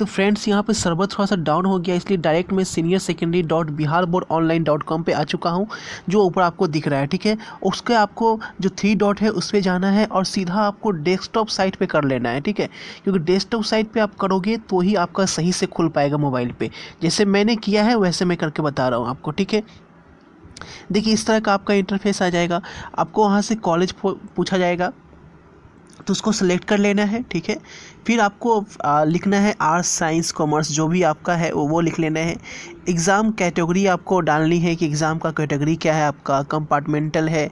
तो फ्रेंड्स यहाँ पे सर्वर थोड़ा सा डाउन हो गया इसलिए डायरेक्ट मैं senior secondary dot Bihar board online dot com पर आ चुका हूँ जो ऊपर आपको दिख रहा है ठीक है उसके आपको जो थ्री डॉट है उस पर जाना है और सीधा आपको डेस्कटॉप साइट पर कर लेना है ठीक है क्योंकि डेस्कटॉप साइट पर आप करोगे तो ही आपका सही से खुल पाएगा मोबाइल पर जैसे मैंने किया है वैसे मैं करके बता रहा हूँ आपको ठीक है देखिए इस तरह का आपका इंटरफेस आ जाएगा आपको वहाँ से कॉलेज पूछा जाएगा तो उसको सेलेक्ट कर लेना है ठीक है फिर आपको लिखना है आर्ट्स साइंस कॉमर्स जो भी आपका है वो वो लिख लेना है एग्ज़ाम कैटेगरी आपको डालनी है कि एग्ज़ाम का कैटेगरी क्या है आपका कंपार्टमेंटल है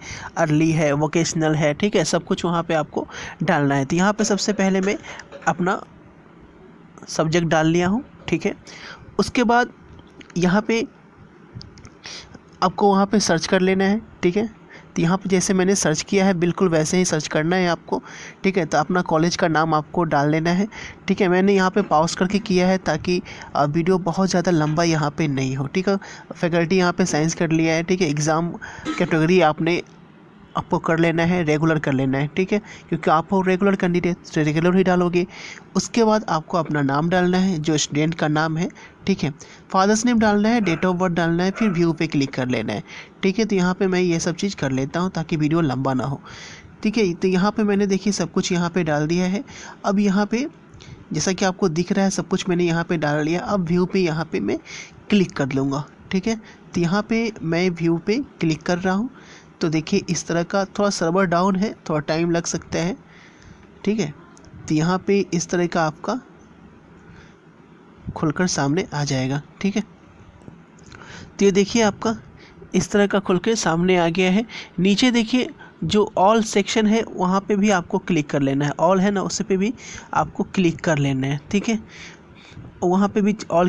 अर्ली है वोकेशनल है ठीक है सब कुछ वहाँ पे आपको डालना है तो यहाँ पे सबसे पहले मैं अपना सब्जेक्ट डाल लिया हूँ ठीक है उसके बाद यहाँ पे आपको वहाँ पे सर्च कर लेना है ठीक है तो यहाँ पर जैसे मैंने सर्च किया है बिल्कुल वैसे ही सर्च करना है आपको ठीक है तो अपना कॉलेज का नाम आपको डाल लेना है ठीक है मैंने यहाँ पे पाउस करके किया है ताकि वीडियो बहुत ज़्यादा लंबा यहाँ पे नहीं हो ठीक है फैकल्टी यहाँ पे साइंस कर लिया है ठीक है एग्ज़ाम कैटेगरी आपने आपको कर लेना है रेगुलर कर लेना है ठीक है क्योंकि आप हो रेगुलर कैंडिडेट रेगुलर ही डालोगे उसके बाद आपको अपना नाम डालना है जो स्टूडेंट का नाम है ठीक है फादर्स नेम डालना है डेट ऑफ बर्थ डालना है फिर व्यू पे क्लिक कर लेना है ठीक है तो यहाँ पे मैं ये सब चीज़ कर लेता हूँ ताकि वीडियो लंबा ना हो ठीक है तो यहाँ पर मैंने देखिए सब कुछ यहाँ पर डाल दिया है अब यहाँ पर जैसा कि आपको दिख रहा है सब कुछ मैंने यहाँ पर डाल लिया अब व्यू पे यहाँ पर मैं क्लिक कर लूँगा ठीक है तो यहाँ पर मैं व्यू पे क्लिक कर रहा हूँ तो देखिए इस तरह का थोड़ा सर्वर डाउन है थोड़ा टाइम लग सकता है ठीक है तो यहाँ पे इस तरह का आपका खुलकर सामने आ जाएगा ठीक है तो ये देखिए आपका इस तरह का खुल के सामने आ गया है नीचे देखिए जो ऑल सेक्शन है वहाँ पे भी आपको क्लिक कर लेना है ऑल है ना उस पर भी आपको क्लिक कर लेना है ठीक है वहाँ पे भी ऑल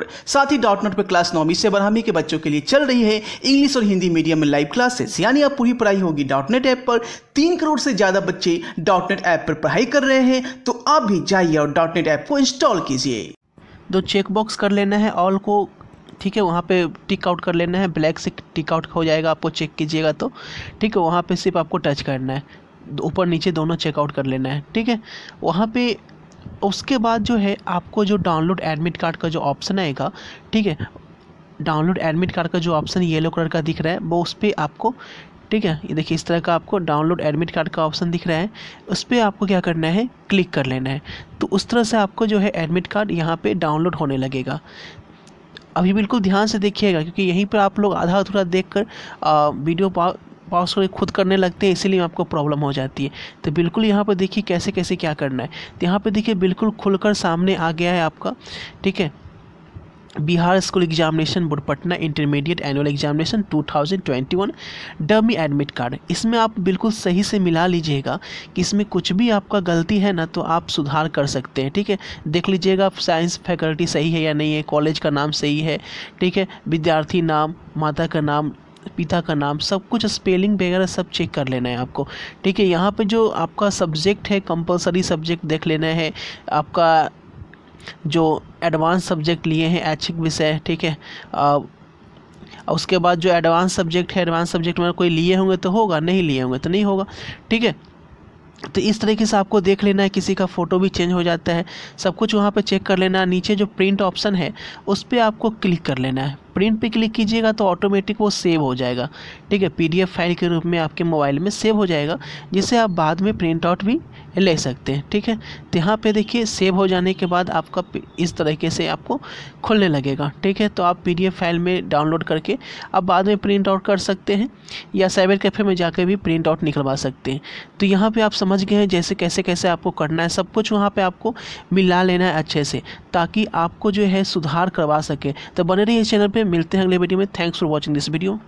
पर साथ ही डॉट नोट पर क्लास नौवीं से बारहवीं के बच्चों के लिए चल रही है इंग्लिश और हिंदी मीडियम में लाइव क्लासेस यानी अब पूरी पढ़ाई होगी डॉट नेट ऐप पर तीन करोड़ से ज़्यादा बच्चे डॉट नेट ऐप पर पढ़ाई कर रहे हैं तो आप भी जाइए और डॉट नेट ऐप को इंस्टॉल कीजिए दो चेकबॉक्स कर लेना है ऑल को ठीक है वहाँ पे टिक आउट कर लेना है ब्लैक से टिक आउट हो जाएगा आपको चेक कीजिएगा तो ठीक है वहाँ पे सिर्फ आपको टच करना है ऊपर नीचे दोनों चेकआउट कर लेना है ठीक है वहाँ पे उसके बाद जो है आपको जो डाउनलोड एडमिट कार्ड का जो ऑप्शन आएगा ठीक है डाउनलोड एडमिट कार्ड का जो ऑप्शन येलो कलर का दिख रहा है वो उस पर आपको ठीक है ये देखिए इस तरह का आपको डाउनलोड एडमिट कार्ड का ऑप्शन दिख रहा है उस पर आपको क्या करना है क्लिक कर लेना है तो उस तरह से आपको जो है एडमिट कार्ड यहाँ पे डाउनलोड होने लगेगा अभी बिल्कुल ध्यान से देखिएगा क्योंकि यहीं पर आप लोग आधा अधूरा देख कर वीडियो पास को खुद करने लगते हैं इसीलिए आपको प्रॉब्लम हो जाती है तो बिल्कुल यहाँ पर देखिए कैसे कैसे क्या करना है तो यहाँ पर देखिए बिल्कुल खुलकर सामने आ गया है आपका ठीक है Bihar school examination board Patna intermediate annual examination 2021 dummy admit card इसमें आप बिल्कुल सही से मिला लीजिएगा कि इसमें कुछ भी आपका गलती है ना तो आप सुधार कर सकते हैं ठीक है देख लीजिएगा आप साइंस फैकल्टी सही है या नहीं है कॉलेज का नाम सही है ठीक है विद्यार्थी नाम माता का नाम पिता का नाम सब कुछ स्पेलिंग वगैरह सब चेक कर लेना है आपको ठीक है यहाँ पे जो आपका सब्जेक्ट है कंपलसरी सब्जेक्ट देख लेना है आपका जो एडवांस सब्जेक्ट लिए हैं ऐच्छिक विषय ठीक है उसके बाद जो एडवांस सब्जेक्ट है एडवांस सब्जेक्ट में कोई लिए होंगे तो होगा नहीं लिए होंगे तो नहीं होगा ठीक है तो इस तरीके से आपको देख लेना है किसी का फ़ोटो भी चेंज हो जाता है सब कुछ वहाँ पे चेक कर लेना है नीचे जो प्रिंट ऑप्शन है उस पर आपको क्लिक कर लेना है प्रिंट पे क्लिक कीजिएगा तो ऑटोमेटिक वो सेव हो जाएगा ठीक है पीडीएफ फाइल के रूप में आपके मोबाइल में सेव हो जाएगा जिसे आप बाद में प्रिंट आउट भी ले सकते हैं ठीक है तो यहाँ पर देखिए सेव हो जाने के बाद आपका इस तरीके से आपको खुलने लगेगा ठीक है तो आप पी फाइल में डाउनलोड करके आप बाद में प्रिंट आउट कर सकते हैं या साइबर कैफ़े में जाकर भी प्रिंट आउट निकलवा सकते हैं तो यहाँ पर आप समझ गए हैं जैसे कैसे कैसे आपको करना है सब कुछ वहाँ पर आपको मिला लेना है अच्छे से ताकि आपको जो है सुधार करवा सके तो बने रही इस चैनल पर पे मिलते हैं अगले वीडियो में thanks for watching this video